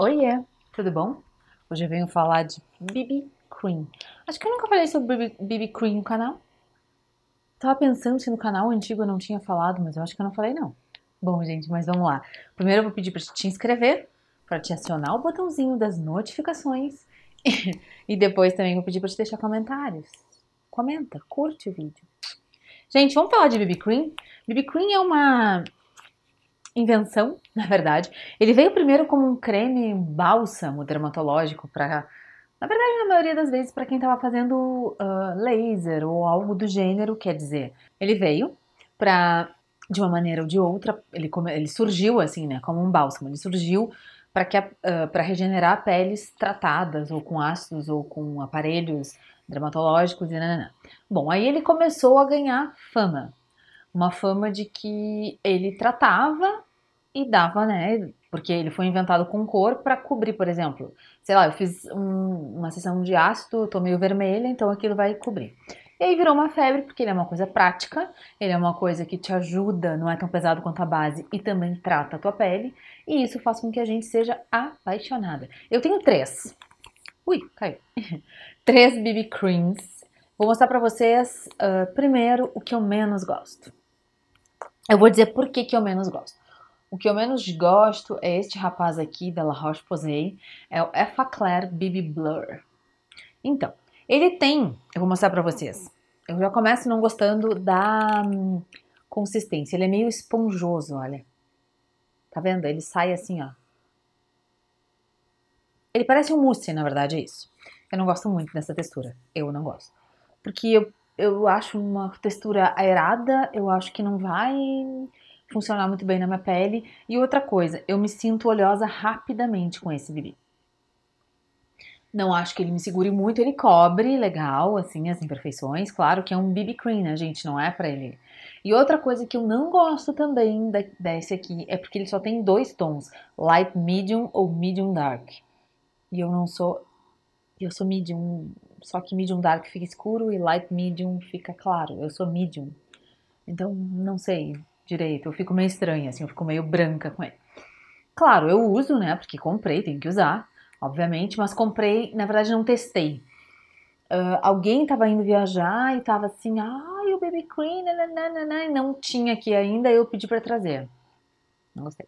Oiê, tudo bom? Hoje eu venho falar de BB Cream. Acho que eu nunca falei sobre BB Cream no canal. Tava pensando se no canal antigo eu não tinha falado, mas eu acho que eu não falei não. Bom, gente, mas vamos lá. Primeiro eu vou pedir para te inscrever, para te acionar o botãozinho das notificações e depois também vou pedir para te deixar comentários. Comenta, curte o vídeo. Gente, vamos falar de BB Cream? BB Cream é uma invenção, na verdade. Ele veio primeiro como um creme bálsamo dermatológico para na verdade, na maioria das vezes, para quem estava fazendo uh, laser ou algo do gênero, quer dizer, ele veio para, de uma maneira ou de outra, ele, ele surgiu assim, né, como um bálsamo, ele surgiu para que uh, regenerar peles tratadas ou com ácidos ou com aparelhos dermatológicos e nananã. Bom, aí ele começou a ganhar fama, uma fama de que ele tratava e dava, né? Porque ele foi inventado com cor para cobrir, por exemplo. Sei lá, eu fiz um, uma sessão de ácido, tô meio vermelha, então aquilo vai cobrir. E aí virou uma febre, porque ele é uma coisa prática, ele é uma coisa que te ajuda, não é tão pesado quanto a base e também trata a tua pele. E isso faz com que a gente seja apaixonada. Eu tenho três. Ui, caiu. três BB Creams. Vou mostrar pra vocês uh, primeiro o que eu menos gosto. Eu vou dizer por que, que eu menos gosto. O que eu menos gosto é este rapaz aqui da La Roche-Posay, é o Effa Bibi Blur. Então, ele tem, eu vou mostrar pra vocês. Eu já começo não gostando da hum, consistência, ele é meio esponjoso, olha. Tá vendo? Ele sai assim, ó. Ele parece um mousse, na verdade, é isso. Eu não gosto muito dessa textura, eu não gosto. Porque eu, eu acho uma textura aerada, eu acho que não vai funcionar muito bem na minha pele. E outra coisa, eu me sinto oleosa rapidamente com esse BB. Não acho que ele me segure muito, ele cobre legal, assim, as imperfeições. Claro que é um BB cream, né, gente? Não é pra ele. E outra coisa que eu não gosto também desse aqui é porque ele só tem dois tons: light medium ou medium dark. E eu não sou. Eu sou medium, só que medium dark fica escuro e light medium fica claro. Eu sou medium. Então, não sei direito. Eu fico meio estranha, assim, eu fico meio branca com ele. Claro, eu uso, né? Porque comprei, tem que usar, obviamente, mas comprei, na verdade, não testei. Uh, alguém estava indo viajar e estava assim, ai, ah, o baby cream, nananana, não tinha aqui ainda, eu pedi para trazer. Não gostei.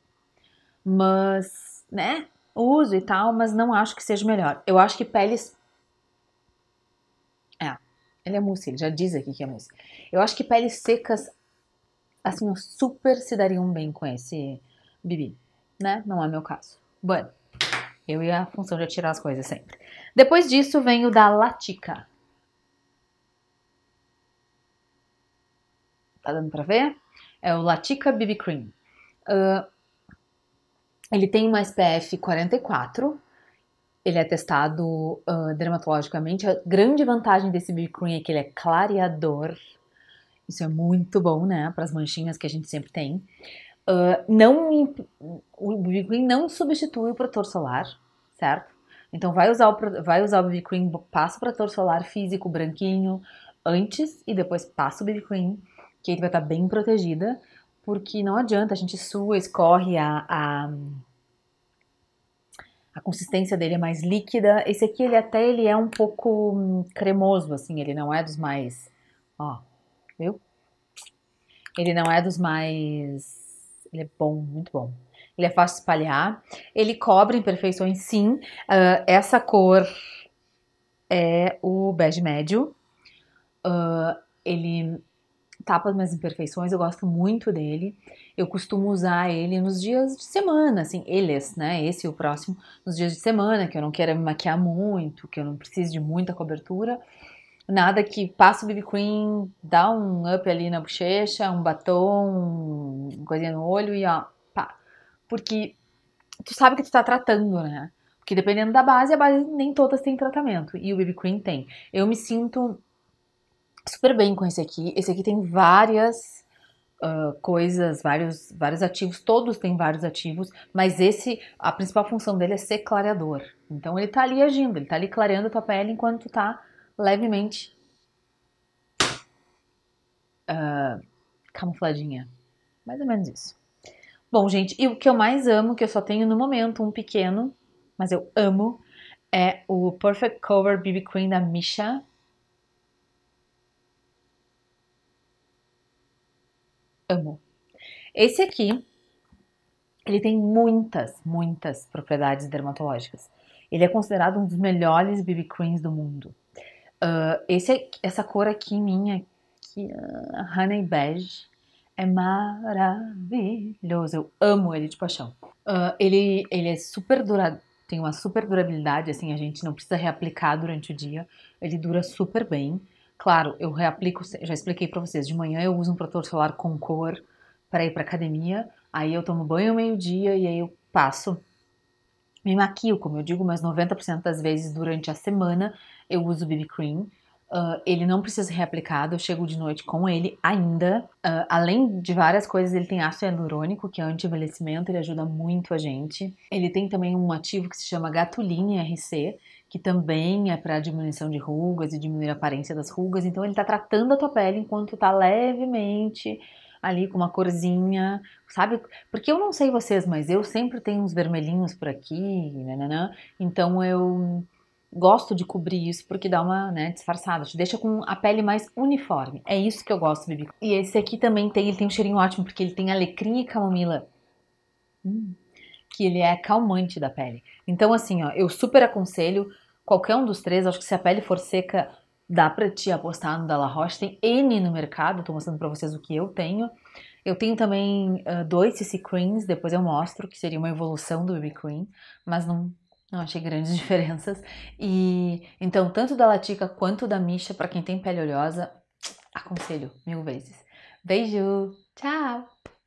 Mas, né, uso e tal, mas não acho que seja melhor. Eu acho que peles... É, ele é mousse, ele já diz aqui que é mousse. Eu acho que peles secas assim, eu super se daria um bem com esse Bibi, né? Não é meu caso. Bueno, eu e a função de atirar as coisas sempre. Depois disso vem o da Latica. Tá dando pra ver? É o Latica BB Cream. Uh, ele tem uma SPF 44, ele é testado uh, dermatologicamente. A grande vantagem desse BB Cream é que ele é clareador, isso é muito bom, né? Para as manchinhas que a gente sempre tem. Uh, não, o BB Cream não substitui o protetor solar, certo? Então vai usar o, vai usar o BB Cream, passa o protetor solar físico branquinho antes e depois passa o BB Cream, que aí tu vai estar tá bem protegida, porque não adianta, a gente sua, escorre a, a a consistência dele é mais líquida. Esse aqui ele até ele é um pouco hum, cremoso assim, ele não é dos mais, ó, viu? Ele não é dos mais. Ele é bom, muito bom. Ele é fácil de espalhar. Ele cobre imperfeições, sim. Uh, essa cor é o bege médio. Uh, ele tapa as minhas imperfeições, eu gosto muito dele. Eu costumo usar ele nos dias de semana, assim, eles, né? Esse e o próximo, nos dias de semana, que eu não queira me maquiar muito, que eu não precise de muita cobertura. Nada que passa o BB Cream, dá um up ali na bochecha, um batom, uma coisinha no olho e ó, pá. Porque tu sabe que tu tá tratando, né? Porque dependendo da base, a base nem todas têm tratamento. E o BB Cream tem. Eu me sinto super bem com esse aqui. Esse aqui tem várias uh, coisas, vários, vários ativos. Todos têm vários ativos. Mas esse, a principal função dele é ser clareador. Então ele tá ali agindo, ele tá ali clareando a tua pele enquanto tu tá levemente uh, camufladinha. Mais ou menos isso. Bom, gente, e o que eu mais amo, que eu só tenho no momento um pequeno, mas eu amo, é o Perfect Cover BB Cream da Misha. Amo. Esse aqui, ele tem muitas, muitas propriedades dermatológicas. Ele é considerado um dos melhores BB creams do mundo. Uh, esse, é, essa cor aqui minha, que, uh, Honey Beige, é maravilhoso. Eu amo ele de paixão. Uh, ele, ele é super duradouro tem uma super durabilidade, assim, a gente não precisa reaplicar durante o dia, ele dura super bem. Claro, eu reaplico, já expliquei para vocês, de manhã eu uso um protetor solar com cor para ir para academia, aí eu tomo banho meio-dia e aí eu passo me maquio, como eu digo, mas 90% das vezes durante a semana eu uso BB Cream. Uh, ele não precisa ser reaplicado, eu chego de noite com ele ainda. Uh, além de várias coisas, ele tem ácido hialurônico, que é anti-envelhecimento, ele ajuda muito a gente. Ele tem também um ativo que se chama Gatulina RC, que também é para diminuição de rugas e diminuir a aparência das rugas. Então, ele está tratando a tua pele enquanto está levemente ali com uma corzinha, sabe? Porque eu não sei vocês, mas eu sempre tenho uns vermelhinhos por aqui, nananã. Então, eu gosto de cobrir isso porque dá uma né, disfarçada, te deixa com a pele mais uniforme. É isso que eu gosto, Bibi. E esse aqui também tem, ele tem um cheirinho ótimo porque ele tem alecrim e camomila. Hum, que ele é calmante da pele. Então assim, ó, eu super aconselho qualquer um dos três, acho que se a pele for seca, dá pra te apostar no Dalla Roche, tem N no mercado, tô mostrando pra vocês o que eu tenho. Eu tenho também uh, dois CC Creams, depois eu mostro, que seria uma evolução do BB Cream, mas não não achei grandes diferenças. E então, tanto da Latica quanto da Misha, para quem tem pele oleosa, aconselho mil vezes. Beijo, tchau!